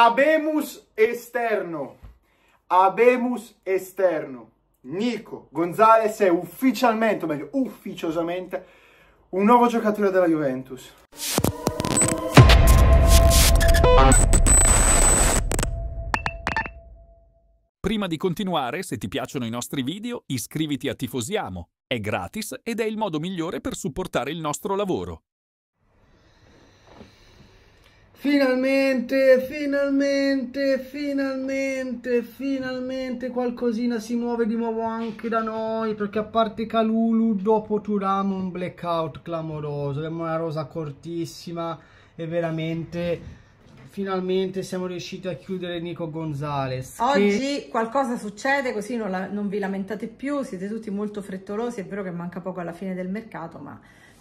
Abemus esterno. Abemus esterno. Nico Gonzalez è ufficialmente, o meglio ufficiosamente, un nuovo giocatore della Juventus. Prima di continuare, se ti piacciono i nostri video, iscriviti a Tifosiamo. È gratis ed è il modo migliore per supportare il nostro lavoro. Finalmente, finalmente, finalmente, finalmente qualcosina si muove di nuovo anche da noi perché a parte Calulu dopo Turam un blackout clamoroso, abbiamo una rosa cortissima e veramente finalmente siamo riusciti a chiudere Nico Gonzalez. Oggi che... qualcosa succede così non, la, non vi lamentate più, siete tutti molto frettolosi, è vero che manca poco alla fine del mercato ma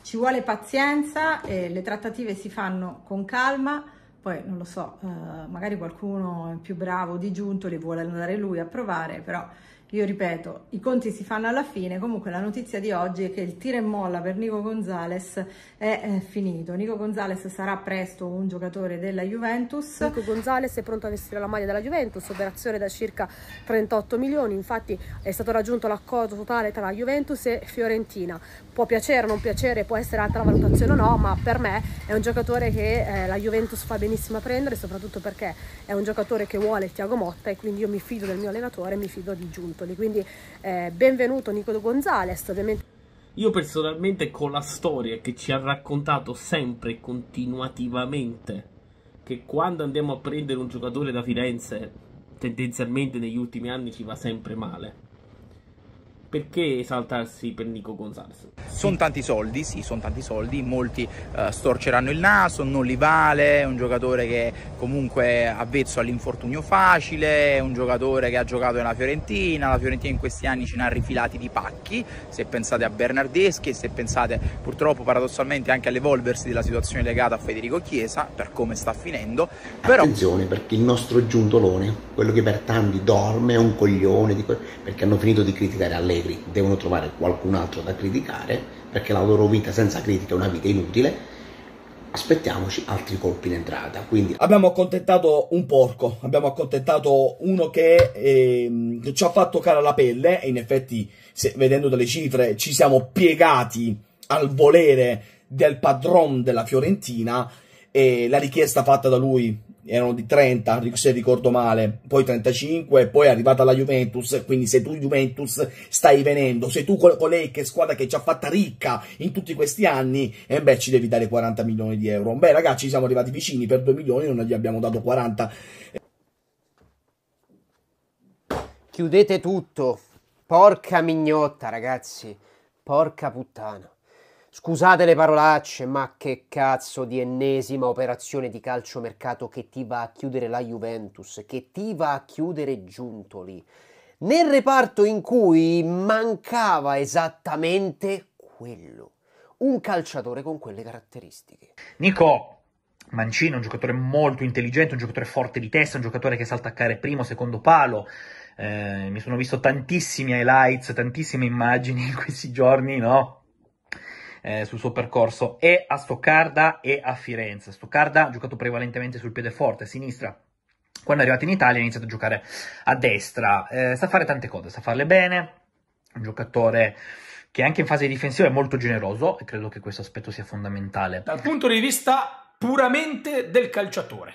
ci vuole pazienza, e le trattative si fanno con calma, poi non lo so, eh, magari qualcuno è più bravo di giunto le vuole andare lui a provare, però io ripeto, i conti si fanno alla fine, comunque la notizia di oggi è che il tira e molla per Nico Gonzalez è eh, finito. Nico Gonzalez sarà presto un giocatore della Juventus. Nico Gonzalez è pronto a vestire la maglia della Juventus, operazione da circa 38 milioni, infatti è stato raggiunto l'accordo totale tra Juventus e Fiorentina. Può piacere o non piacere, può essere altra valutazione o no, ma per me è un giocatore che eh, la Juventus fa benissimo a prendere, soprattutto perché è un giocatore che vuole Tiago Motta e quindi io mi fido del mio allenatore mi fido di Giunta titoli, quindi eh, benvenuto Nicolo Gonzales, ovviamente. Io personalmente con la storia che ci ha raccontato sempre e continuativamente che quando andiamo a prendere un giocatore da Firenze tendenzialmente negli ultimi anni ci va sempre male perché esaltarsi per Nico Gonzalez? Sono tanti soldi, sì, sono tanti soldi, molti uh, storceranno il naso, non li vale, è un giocatore che comunque è avvezzo all'infortunio facile, è un giocatore che ha giocato nella Fiorentina, la Fiorentina in questi anni ce ne ha rifilati di pacchi, se pensate a Bernardeschi e se pensate purtroppo paradossalmente anche all'evolversi della situazione legata a Federico Chiesa, per come sta finendo. Però... Attenzione perché il nostro giuntolone, quello che per tanti dorme, è un coglione, perché hanno finito di criticare a Allegri devono trovare qualcun altro da criticare, perché la loro vita senza critica è una vita inutile, aspettiamoci altri colpi d'entrata Quindi abbiamo accontentato un porco, abbiamo accontentato uno che eh, ci ha fatto cara la pelle e in effetti se, vedendo delle cifre ci siamo piegati al volere del padron della Fiorentina e la richiesta fatta da lui erano di 30 se ricordo male, poi 35, poi è arrivata la Juventus, quindi se tu Juventus stai venendo, se tu con, con lei che squadra che ci ha fatta ricca in tutti questi anni, e eh, beh ci devi dare 40 milioni di euro. Beh ragazzi siamo arrivati vicini, per 2 milioni non gli abbiamo dato 40. Chiudete tutto, porca mignotta ragazzi, porca puttana. Scusate le parolacce, ma che cazzo di ennesima operazione di calciomercato che ti va a chiudere la Juventus, che ti va a chiudere Giuntoli, nel reparto in cui mancava esattamente quello, un calciatore con quelle caratteristiche. Nico, Mancino un giocatore molto intelligente, un giocatore forte di testa, un giocatore che sa attaccare primo, secondo palo. Eh, mi sono visto tantissimi highlights, tantissime immagini in questi giorni, no? eh, sul suo percorso e a Stoccarda e a Firenze. Stoccarda ha giocato prevalentemente sul piede forte, a sinistra. Quando è arrivato in Italia ha iniziato a giocare a destra, eh, sa fare tante cose, sa farle bene, un giocatore che anche in fase difensiva è molto generoso e credo che questo aspetto sia fondamentale. Dal punto di vista puramente del calciatore,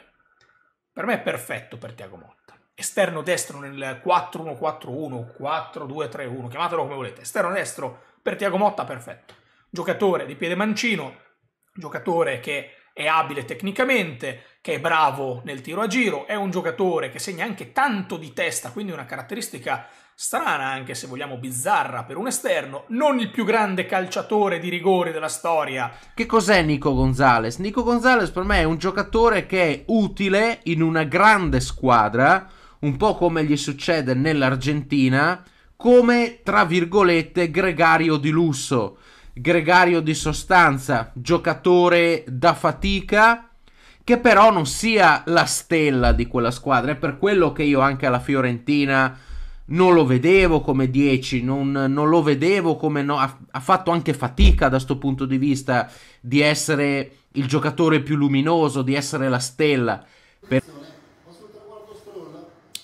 per me è perfetto per Tiago Motta. Esterno destro nel 4-1-4-1, 4-2-3-1, chiamatelo come volete. Esterno destro per Tiago Motta perfetto giocatore di piede mancino, giocatore che è abile tecnicamente, che è bravo nel tiro a giro, è un giocatore che segna anche tanto di testa, quindi una caratteristica strana, anche se vogliamo bizzarra per un esterno, non il più grande calciatore di rigori della storia. Che cos'è Nico Gonzalez? Nico Gonzalez per me è un giocatore che è utile in una grande squadra, un po' come gli succede nell'Argentina, come tra virgolette gregario di lusso gregario di sostanza, giocatore da fatica, che però non sia la stella di quella squadra. È per quello che io anche alla Fiorentina non lo vedevo come 10, non, non lo vedevo come... No, ha, ha, fatto anche fatica da questo punto di vista di essere il giocatore più luminoso, di essere la stella. Per...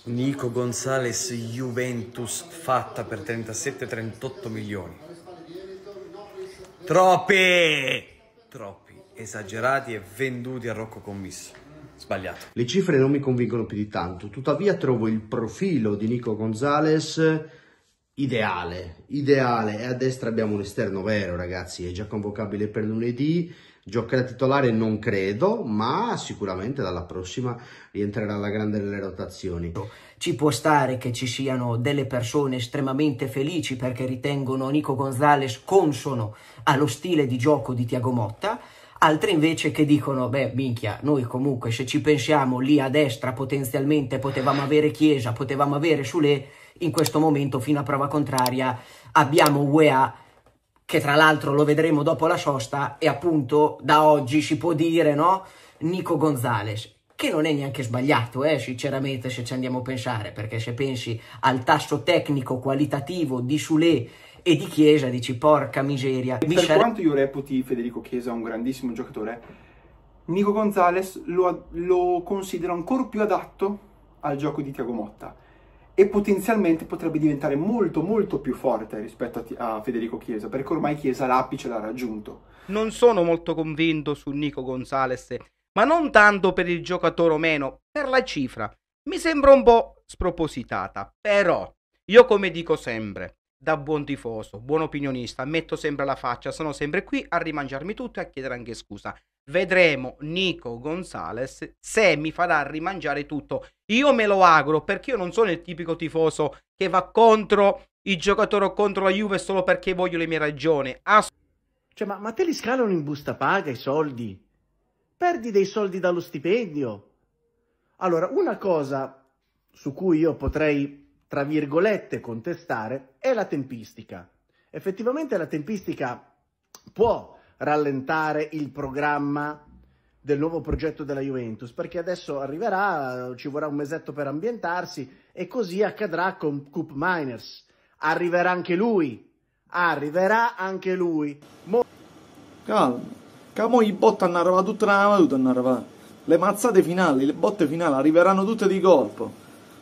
Nico Gonzalez Juventus fatta per 37-38 milioni. Troppi! Troppi, esagerati e venduti a Rocco Commisso. Sbagliato. Le cifre non mi convincono più di tanto, tuttavia trovo il profilo di Nico Gonzales ideale, ideale. E a destra abbiamo un esterno vero, ragazzi, è già convocabile per lunedì. Giocherà titolare non credo, ma sicuramente dalla prossima rientrerà alla grande nelle rotazioni. Ci può stare che ci siano delle persone estremamente felici perché ritengono Nico Gonzalez consono allo stile di gioco di Tiago Motta, altre invece che dicono beh minchia noi comunque se ci pensiamo lì a destra potenzialmente potevamo avere Chiesa potevamo avere Sule in questo momento fino a prova contraria abbiamo UEA che tra l'altro lo vedremo dopo la sosta e appunto da oggi si può dire no? Nico Gonzalez che non è neanche sbagliato, eh, sinceramente, se ci andiamo a pensare, perché se pensi al tasso tecnico qualitativo di Sule e di Chiesa, dici porca miseria. Per Michel... quanto io reputi Federico Chiesa un grandissimo giocatore, Nico Gonzalez lo, lo considero ancora più adatto al gioco di Tiago Motta e potenzialmente potrebbe diventare molto molto più forte rispetto a, a Federico Chiesa, perché ormai Chiesa l'apice l'ha raggiunto. Non sono molto convinto su Nico Gonzalez, ma non tanto per il giocatore o meno, per la cifra. Mi sembra un po' spropositata, però io come dico sempre, da buon tifoso, buon opinionista, metto sempre la faccia, sono sempre qui a rimangiarmi tutto e a chiedere anche scusa. Vedremo Nico Gonzalez se mi farà rimangiare tutto. Io me lo auguro perché io non sono il tipico tifoso che va contro i giocatori o contro la Juve solo perché voglio le mie ragioni. Ass- cioè, ma, ma te li scalano in busta paga i soldi? Perdi dei soldi dallo stipendio? Allora, una cosa su cui io potrei tra virgolette, contestare è la tempistica. Effettivamente la tempistica può rallentare il programma del nuovo progetto della Juventus, perché adesso arriverà, ci vorrà un mesetto per ambientarsi e così accadrà con Coop Miners. Arriverà anche lui, arriverà anche lui. Mo- Calma, che i botti hanno arrivato tutta la battuta, Le mazzate finali, le botte finali arriveranno tutte di colpo.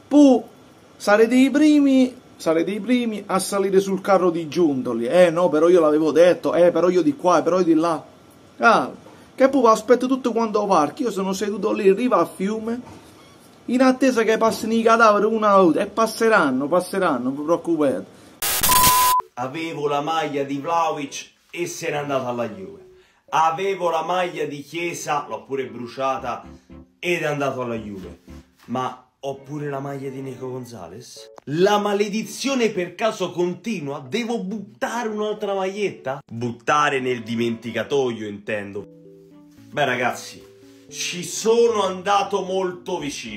Puh! sarete i primi sarete i primi a salire sul carro di Giuntoli. Eh no, però io l'avevo detto, eh però io di qua, eh, però io di là. Ah, che pupa aspetto tutto quanto parchi, io sono seduto lì in riva al fiume, in attesa che passino i cadaveri una a e passeranno, passeranno, non vi preoccupate. Avevo la maglia di Vlaovic e se n'è andato alla Juve. Avevo la maglia di Chiesa, l'ho pure bruciata, ed è andato alla Juve. Ma Oppure la maglia di Nico Gonzalez? La maledizione per caso continua? Devo buttare un'altra maglietta? Buttare nel dimenticatoio, intendo. Beh ragazzi, ci sono andato molto vicino.